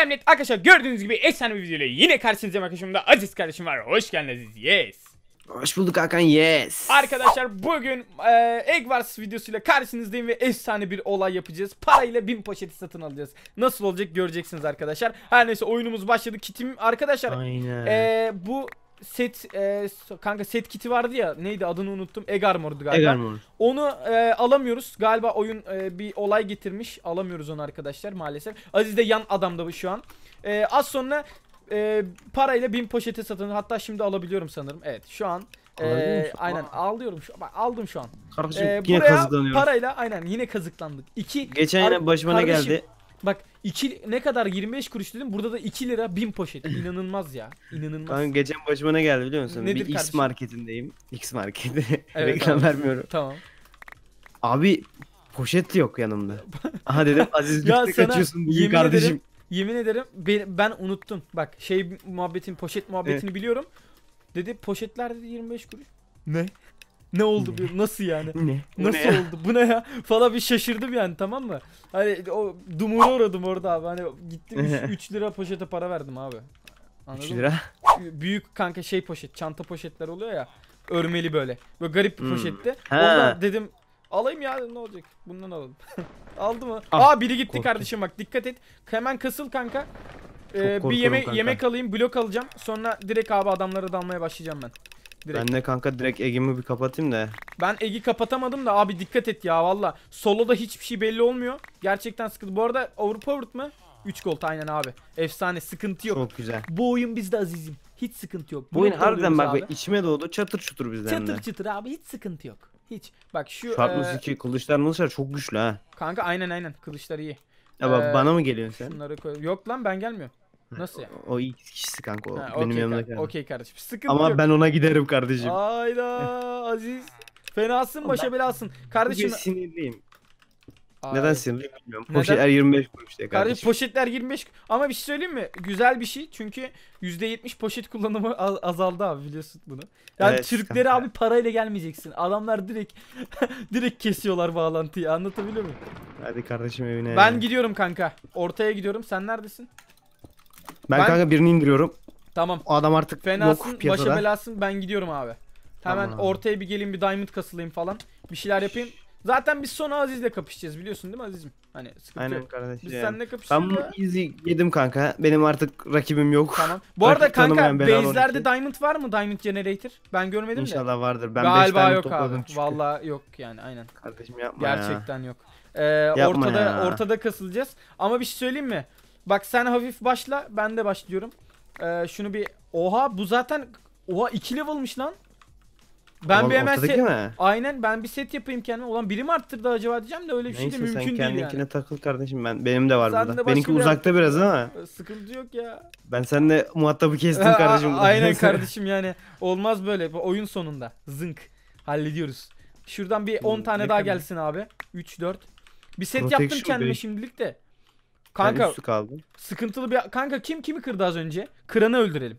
Alemnet arkadaşlar gördüğünüz gibi efsane bir videoyla yine karşınızdayım arkadaşımda Aziz kardeşim var. Hoş geldiniz. Yes. Hoş bulduk Hakan yes. Arkadaşlar bugün e, Egg Wars videosuyla karşınızdayım ve efsane bir olay yapacağız. Parayla bin poşeti satın alacağız. Nasıl olacak göreceksiniz arkadaşlar. Her neyse oyunumuz başladı. Kitim arkadaşlar Aynen. E, bu set e, kanka set kiti vardı ya neydi adını unuttum Egarmor'du galiba. Egarmor. Onu e, alamıyoruz. Galiba oyun e, bir olay getirmiş. Alamıyoruz onu arkadaşlar maalesef. Aziz de yan adamda bu şu an. E, az sonra e, parayla bin poşete satın. Hatta şimdi alabiliyorum sanırım. Evet şu an ee, aynen alıyorum şu bak aldım şu an. Kardeşim ee, yine kazıklanıyoruz. Parayla aynen yine kazıklandık. İki Geçen yine başıma ne geldi? Bak iki ne kadar 25 kuruş dedim. Burada da 2 lira bin poşet. inanılmaz ya. inanılmaz. Ben geçen başıma ne geldi biliyor musun? Nedir bir kardeşim? X marketindeyim. X marketi. Evet, Reklam abi. vermiyorum. Tamam. Abi poşet yok yanımda. Aha dedim Aziz ya sana kaçıyorsun bugün kardeşim. Ederim, yemin ederim ben, ben unuttum. Bak şey muhabbetin poşet muhabbetini evet. biliyorum. Dedi poşetler dedi 25 kuruş. Ne? ne oldu bu nasıl yani? Ne? Nasıl ne oldu? Ya? Bu ne ya? Falan bir şaşırdım yani tamam mı? Hani o dumura uğradım orada abi. Hani gittim 3 lira poşete para verdim abi. Anladın 3 lira. Mı? Büyük kanka şey poşet, çanta poşetler oluyor ya. Örmeli böyle. Böyle garip bir hmm. poşette. Ha. Orada dedim alayım ya ne olacak? Bundan alalım. Aldı mı? Ah, Aa biri gitti korktum. kardeşim bak dikkat et. Hemen kasıl kanka. ee, bir yemek kanka. yemek alayım, blok alacağım. Sonra direkt abi adamlara dalmaya başlayacağım ben. Direkt. Ben de kanka direkt Egimi bir kapatayım da. Ben Egi kapatamadım da abi dikkat et ya valla. Solo'da hiçbir şey belli olmuyor. Gerçekten sıkıntı. Bu arada overpowered mı? 3 gol aynen abi. Efsane sıkıntı yok. Çok güzel. Bu oyun bizde azizim. Hiç sıkıntı yok. Bu, oyun harbiden bak abi. içime doğdu çatır çutur bizden Çatır de. çıtır abi hiç sıkıntı yok. Hiç. Bak şu... Şu e... 2 kılıçlar mılıçlar çok güçlü ha. Kanka aynen aynen kılıçlar iyi. Ya ee, bana mı geliyorsun sen? koy. Yok lan ben gelmiyorum. Nasıl yani? O, o ilk kişisi kanka o. Ha, Benim okay, yanımda kanka. Okey kardeşim. Sıkıntı Ama yok. ben ona giderim kardeşim. Hayda Aziz. Fenasın başa belasın. Kardeşim. Bugün sinirliyim. Ay. Neden sinirliyim bilmiyorum. Neden? Poşetler 25 kuruş diye kardeşim. Kardeşim poşetler 25 ama bir şey söyleyeyim mi? Güzel bir şey çünkü %70 poşet kullanımı azaldı abi biliyorsun bunu. Yani evet, Türklere kanka. abi parayla gelmeyeceksin. Adamlar direkt direkt kesiyorlar bağlantıyı anlatabiliyor muyum? Hadi kardeşim evine. Ben gidiyorum kanka. Ortaya gidiyorum. Sen neredesin? Ben, ben kanka birini indiriyorum. Tamam. O adam artık Fenasın, bok Başa belasın ben gidiyorum abi. Hemen tamam ortaya bir geleyim bir diamond kasılayım falan. Bir şeyler yapayım. Zaten biz sonra Aziz'le kapışacağız biliyorsun değil mi Aziz'im? Hani sıkıntı Aynen yok. kardeşim. Biz yani. seninle kapışacağız. Ben bunu da... easy yedim kanka. Benim artık rakibim yok. Tamam. Bu arada kanka base'lerde diamond var mı? Diamond generator? Ben görmedim İnşallah de. İnşallah vardır. Ben Galiba yok abi. çünkü. Valla yok yani aynen. Kardeşim yapma Gerçekten ya. yok. Ee, Yapma ortada ya. ortada kasılacağız. Ama bir şey söyleyeyim mi? Bak sen hafif başla. Ben de başlıyorum. Ee, şunu bir... Oha bu zaten... Oha 2 level'mış lan. Ben Ulan bir hemen set... Mi? Aynen ben bir set yapayım kendime. Ulan biri mi arttırdı acaba diyeceğim de öyle bir şey Neyse, şey de mümkün değil yani. Sen sen takıl kardeşim ben. Benim de var sen burada. De Benimki uzakta biraz ama. Ee, sıkıntı yok ya. Ben seninle muhatabı kestim ha, kardeşim. Aynen kardeşim yani. Olmaz böyle. Oyun sonunda. Zınk. Hallediyoruz. Şuradan bir 10 tane daha gelsin abi. 3, 4. Bir set Protection yaptım kendime şimdilik de. Kanka ben üstü kaldım. sıkıntılı bir kanka kim kimi kırdı az önce? Kıranı öldürelim.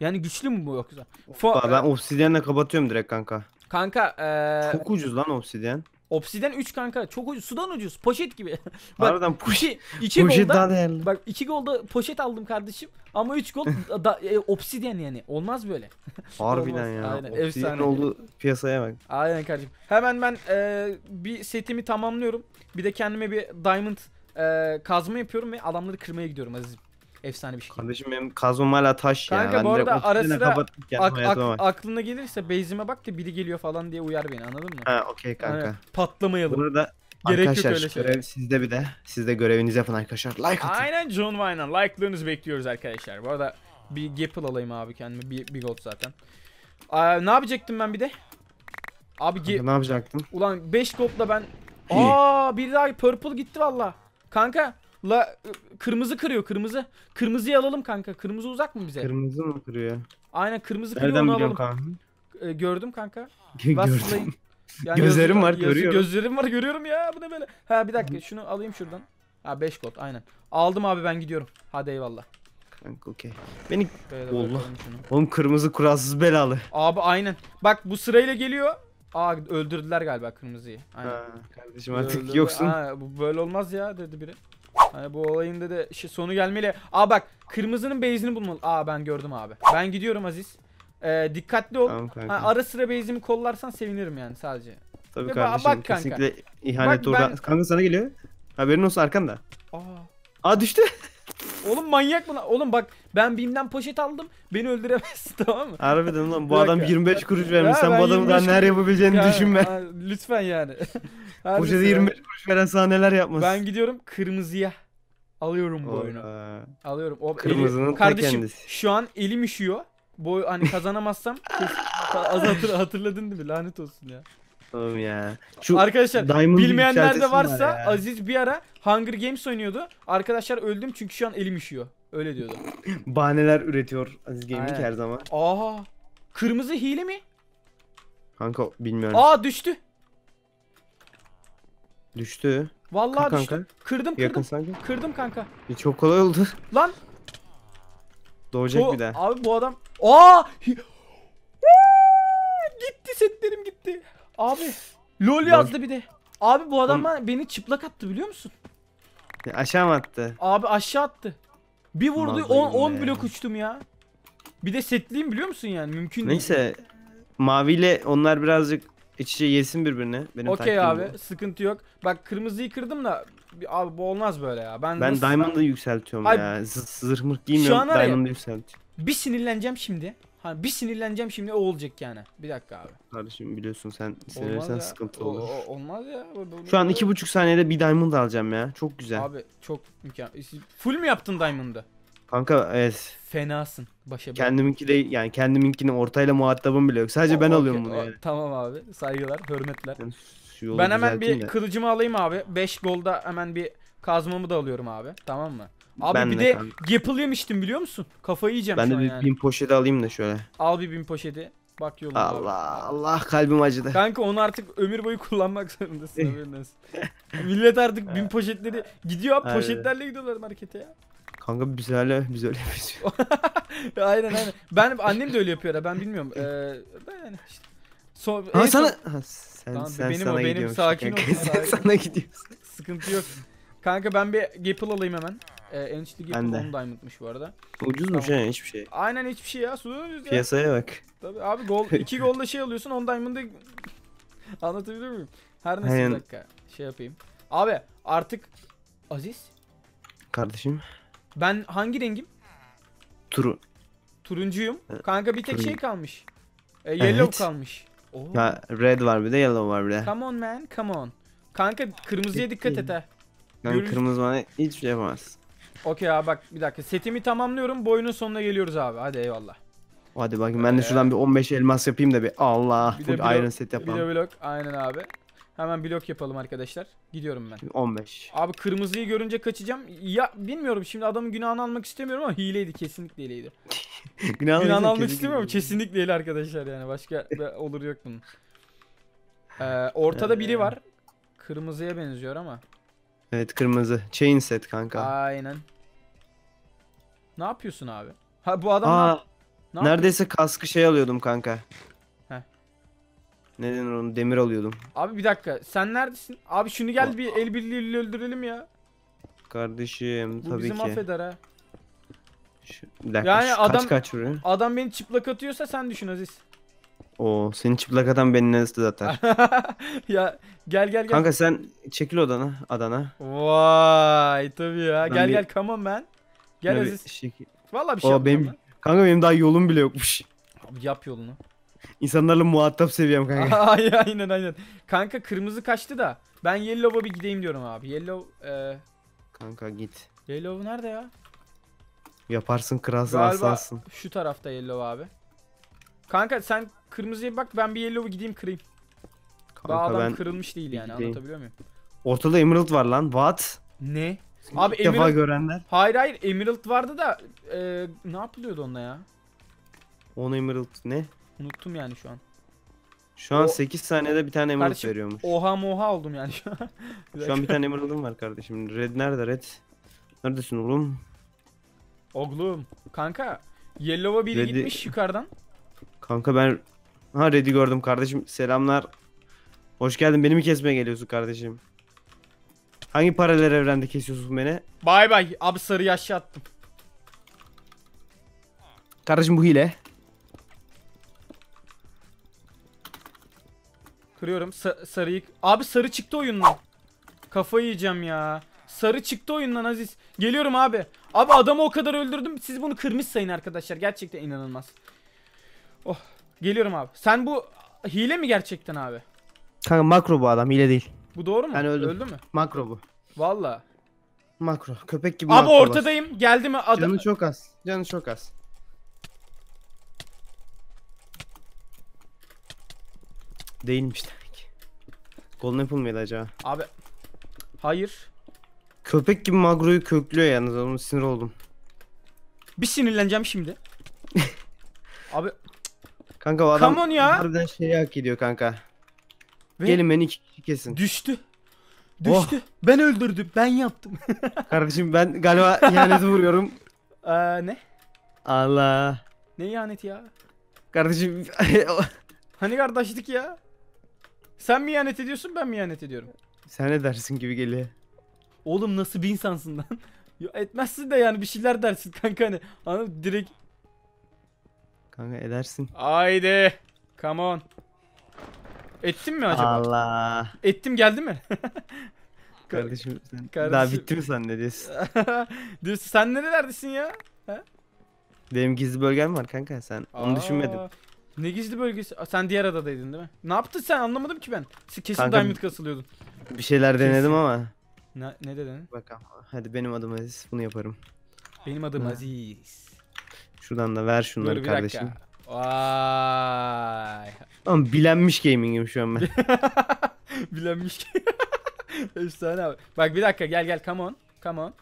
Yani güçlü mü bu yoksa? Fo ben obsidyenle kapatıyorum direkt kanka. Kanka ee... Çok ucuz lan obsidyen. Obsidyen 3 kanka çok ucuz. Sudan ucuz. Poşet gibi. bak, Harbiden poşet. 2 poşet golda, daha değerli. Bak 2 golda poşet aldım kardeşim. Ama 3 gol da, e, obsidyen yani. Olmaz böyle. Harbiden Olmaz. ya. Aynen. Obsidyen oldu piyasaya bak. Aynen kardeşim. Hemen ben e, bir setimi tamamlıyorum. Bir de kendime bir diamond e, kazma yapıyorum ve adamları kırmaya gidiyorum Aziz, Efsane bir şey. Kardeşim benim kazmam hala taş Kanka, ya. Kanka bu arada ara sıra ak, ak, aklına gelirse base'ime bak da biri geliyor falan diye uyar beni anladın mı? Ha okey kanka. Yani, patlamayalım. Burada Gerek arkadaşlar yok öyle şeyler. görev sizde bir de. sizde de görevinizi yapın arkadaşlar. Like atın. Aynen John Wayne'ın like'larınızı bekliyoruz arkadaşlar. Bu arada bir Gapple alayım abi kendime. Bir, bir gold zaten. Aa, ne yapacaktım ben bir de? Abi Kanka, ne yapacaktım? Ulan 5 gold'la ben... İyi. Aa bir daha purple gitti valla. Kanka la kırmızı kırıyor kırmızı. Kırmızıyı alalım kanka. Kırmızı uzak mı bize? Kırmızı mı kırıyor? Aynen kırmızı kırıyor Nereden onu alalım. kanka? Ee, gördüm kanka. Gördüm. Yani gözlerim yazı, var yazı, görüyorum. Gözlerim var görüyorum ya bu ne böyle. Ha bir dakika şunu alayım şuradan. Ha 5 kod aynen. Aldım abi ben gidiyorum. Hadi eyvallah. Kanka okey. Beni... Allah. Oğlum kırmızı kuralsız belalı. Abi aynen. Bak bu sırayla geliyor. Aa öldürdüler galiba kırmızıyı. Aynen. kardeşim artık Öldürdü. yoksun. Aa, bu böyle olmaz ya dedi biri. Hani bu olayın dedi şey, sonu gelmeli. Aa bak kırmızının base'ini bulmalı. Aa ben gördüm abi. Ben gidiyorum Aziz. Ee, dikkatli ol. Tamam, kanka. ha, ara sıra base'imi kollarsan sevinirim yani sadece. Tabii Ve kardeşim bak, kesinlikle kanka. ihanet bak, uğra... Ben... Kanka sana geliyor. Haberin olsa arkanda. Aa. Aa düştü. Oğlum manyak mı lan? Oğlum bak ben BİM'den poşet aldım. Beni öldüremezsin tamam mı? Harbiden lan bu adam 25 kuruş vermiş. Ya Sen bu adamın daha neler yapabileceğini Ya, düşünme. aa, lütfen yani. Her Poşete 25 kuruş veren sana neler yapmaz. Ben gidiyorum kırmızıya. Alıyorum bu oyunu. Oha. Alıyorum. O Kırmızının ta kardeşim şu an elim üşüyor. Boy hani kazanamazsam az hatır- hatırladın değil mi? Lanet olsun ya. Oğlum ya. Şu Arkadaşlar Diamond bilmeyenler de varsa var Aziz bir ara Hunger Games oynuyordu. Arkadaşlar öldüm çünkü şu an elim üşüyor. Öyle diyordu. Bahaneler üretiyor Aziz Gaming her zaman. Aa! Kırmızı hile mi? Kanka bilmiyorum. Aa düştü. Düştü. Vallahi kanka, düştü. Kırdım kırdım. Yakın sanki. Kırdım kanka. E, çok kolay oldu. Lan. Doğacak bu, bir daha. Abi bu adam. Aa! Abi lol yazdı bir de. Abi bu adam Oğlum. beni çıplak attı biliyor musun? Aşağı mı attı? Abi aşağı attı. Bir vurdu 10 blok uçtum ya. Bir de setliyim biliyor musun yani mümkün değil. Neyse maviyle onlar birazcık iç içe yesin birbirini. Benim Okey abi bu. sıkıntı yok. Bak kırmızıyı kırdım da abi bu olmaz böyle ya. Ben, Ben nasıl- Diamond'ı yükseltiyorum Ay- ya. Z- zırh mırh giymiyorum. Diamond'ı yükseltiyorum. bir sinirleneceğim şimdi. Hani bir sinirleneceğim şimdi o olacak yani. Bir dakika abi. Kardeşim biliyorsun sen sinirlenirsen sıkıntı olur. O, olmaz ya. Böyle Şu an iki buçuk saniyede bir diamond alacağım ya. Çok güzel. Abi çok mükemmel. E, full mü yaptın diamond'ı? Kanka evet. Fenasın. Başa Kendiminki de yani kendiminkini ortayla muhatabım bile yok. Sadece o, ben okay. alıyorum bunu yani. tamam abi. Saygılar, hürmetler. Yani ben hemen bir de. kılıcımı alayım abi. 5 golda hemen bir kazmamı da alıyorum abi. Tamam mı? Abi ben bir de, de yapıl yemiştim biliyor musun? Kafayı yiyeceğim ben şu an Ben de bir bin poşeti alayım da şöyle. Al bir bin poşeti. Bak yoluna. Allah var. Allah kalbim acıdı. Kanka onu artık ömür boyu kullanmak zorundasın. Millet artık bin poşetleri gidiyor abi, poşetlerle gidiyorlar markete ya. Kanka biz hala biz öyle yapıyoruz. aynen aynen. Ben annem de öyle yapıyor ha ben bilmiyorum. Ee, ben yani işte. So, ha sana son... ha, sen, tamam, sen benim sana o benim sakin ol. Sen sana gidiyorsun. Sıkıntı yok. Kanka ben bir Gapple alayım hemen. Ee, en içli Gapple 10 diamondmış bu arada. Ucuzmuş tamam. he hiçbir şey. Aynen hiçbir şey ya. Suda Piyasaya bak. Tabii abi gol iki golda şey alıyorsun 10 diamond'ı anlatabiliyor muyum? Her neyse bir dakika şey yapayım. Abi artık Aziz kardeşim. Ben hangi rengim? Turu. Turuncuyum. Kanka bir tek Turun. şey kalmış. E, yellow evet. kalmış. Oo. Ya red var bir de yellow var bir de. Come on man, come on. Kanka kırmızıya dikkat et ha. Ben Görüş... kırmızı bana hiç şey yapamaz. Okey abi bak bir dakika setimi tamamlıyorum boyunun sonuna geliyoruz abi hadi eyvallah. Hadi bakayım ben de şuradan bir 15 elmas yapayım da bir Allah bir blok, iron set yapalım. Bir de blok aynen abi. Hemen blok yapalım arkadaşlar. Gidiyorum ben. 15. Abi kırmızıyı görünce kaçacağım. Ya bilmiyorum şimdi adamın günahını almak istemiyorum ama hileydi kesinlikle hileydi. günahını, günahını almak istemiyorum kesinlikle hile arkadaşlar yani başka olur yok bunun. Ee, ortada biri ee. var. Kırmızıya benziyor ama. Evet kırmızı. Chain set kanka. Aynen. Ne yapıyorsun abi? Ha bu adam Aa, ne Neredeyse kaskı şey alıyordum kanka. Heh. Neden onu demir alıyordum. Abi bir dakika sen neredesin? Abi şunu gel bir el birliğiyle öldürelim ya. Kardeşim bu tabii ki. Bu bizi mahveder ha. Şu, bir dakika, yani şu, adam, kaç kaç vuruyor? Adam beni çıplak atıyorsa sen düşün Aziz. O senin çıplak adam beni neresi zaten. ya gel gel gel. Kanka sen çekil odana Adana. Vay tabii ya. Ben gel bir... gel come on man. Gel ben Aziz. Şey... Vallahi bir şey o, benim... Ben. Kanka benim daha yolum bile yokmuş. Abi yap yolunu. İnsanlarla muhatap seviyem kanka. aynen aynen. Kanka kırmızı kaçtı da. Ben Yellow'a bir gideyim diyorum abi. Yellow e... Kanka git. Yellow nerede ya? Yaparsın kralsın Galiba aslansın. şu tarafta Yellow abi. Kanka sen kırmızıya bak ben bir yellow'u gideyim kırayım. Kanka Daha adam ben kırılmış değil yani gideyim. anlatabiliyor muyum? Ortada emerald var lan. What? Ne? Abi İlk defa görenler. Hayır hayır emerald vardı da e, ne yapılıyordu onda ya? 10 emerald ne? Unuttum yani şu an. Şu an O- 8 saniyede bir tane emerald Kardeşim, veriyormuş. Oha moha oldum yani şu an. Şu an bir tane emerald'ım var kardeşim. Red nerede red? Neredesin oğlum? Oğlum kanka yellow'a biri Dedi- gitmiş yukarıdan. Kanka ben Ha ready gördüm kardeşim. Selamlar. Hoş geldin. Beni mi kesmeye geliyorsun kardeşim? Hangi paralel evrende kesiyorsun beni? Bay bay. Abi sarı yaşlı Kardeşim bu hile. Kırıyorum. Sa sarıyı... Abi sarı çıktı oyundan. Kafayı yiyeceğim ya. Sarı çıktı oyundan Aziz. Geliyorum abi. Abi adamı o kadar öldürdüm. Siz bunu kırmış sayın arkadaşlar. Gerçekten inanılmaz. Oh. Geliyorum abi. Sen bu hile mi gerçekten abi? Kanka makro bu adam hile değil. Bu doğru mu? Yani öldüm. Öldü mü? Makro bu. Valla. Makro. Köpek gibi Abi ortadayım. Var. Geldi mi adam? Canı çok az. Canı çok az. Değilmiş demek ki. Golden Apple mıydı acaba? Abi. Hayır. Köpek gibi makroyu köklüyor yalnız. Onun sinir oldum. Bir sinirleneceğim şimdi. Abi Kanka o adam Come on ya. harbiden şeyi hak ediyor kanka. Ve Gelin beni iki kişi kesin. Düştü. Oh. Düştü. Ben öldürdüm. Ben yaptım. Kardeşim ben galiba ihaneti vuruyorum. Ee, ne? Allah. Ne ihaneti ya? Kardeşim Hani kardeşlik ya? Sen mi ihanet ediyorsun ben mi ihanet ediyorum? sen ne dersin gibi geliyor. Oğlum nasıl bir insansın lan? Ya etmezsin de yani bir şeyler dersin kanka hani. Anladın direkt Kanka edersin. Haydi. Come on. Ettim mi acaba? Allah. Ettim geldi mi? Kardeşim sen Kardeşim. daha bitti mi sen ne diyorsun? diyorsun sen nerelerdesin ya? He? Benim gizli bölgem var kanka sen Aa, onu düşünmedim. Ne gizli bölgesi? Sen diğer adadaydın değil mi? Ne yaptın sen anlamadım ki ben. Kesin kanka, diamond kasılıyordun. Bir şeyler Kesin. denedim ama. Ne, ne dedin? Bakalım hadi benim adım Aziz bunu yaparım. Benim adım ha. Aziz. Şuradan da ver şunları Dur, kardeşim. Vay. Tamam bilenmiş gaming'im şu an ben. bilenmiş Efsane abi. Bak bir dakika gel gel come on. Come on.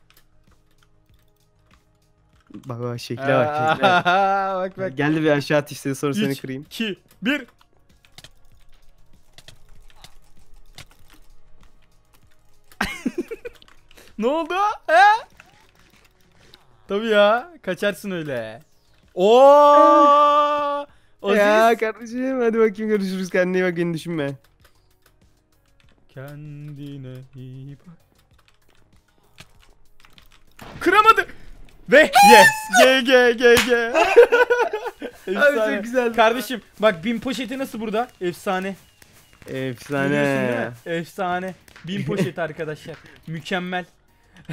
Bak bak şekle Aa, bak bak bak. Geldi bir aşağı at işte sonra Üç, seni kırayım. 2 1 Ne oldu? He? Tabii ya. Kaçarsın öyle. Oo! Aziz. Ya kardeşim hadi bakayım görüşürüz kendine iyi bak beni düşünme. Kendine iyi bak. Kıramadı. Ve yes. G G G G. Abi çok güzel. Kardeşim bak bin poşeti nasıl burada? Efsane. Efsane. Efsane. Bin poşet arkadaşlar. Mükemmel.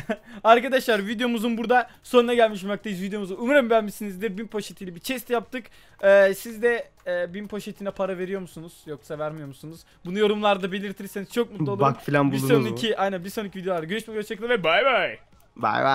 Arkadaşlar videomuzun burada sonuna gelmiş olmaktayız videomuzu. Umarım beğenmişsinizdir. Bin poşetiyle bir chest yaptık. Ee, siz de e, bin poşetine para veriyor musunuz? Yoksa vermiyor musunuz? Bunu yorumlarda belirtirseniz çok mutlu olurum. Bak filan Bir buldunuz mu? sonraki, aynen bir sonraki videolarda görüşmek üzere. Hoşçakalın ve bay bay. Bay bay.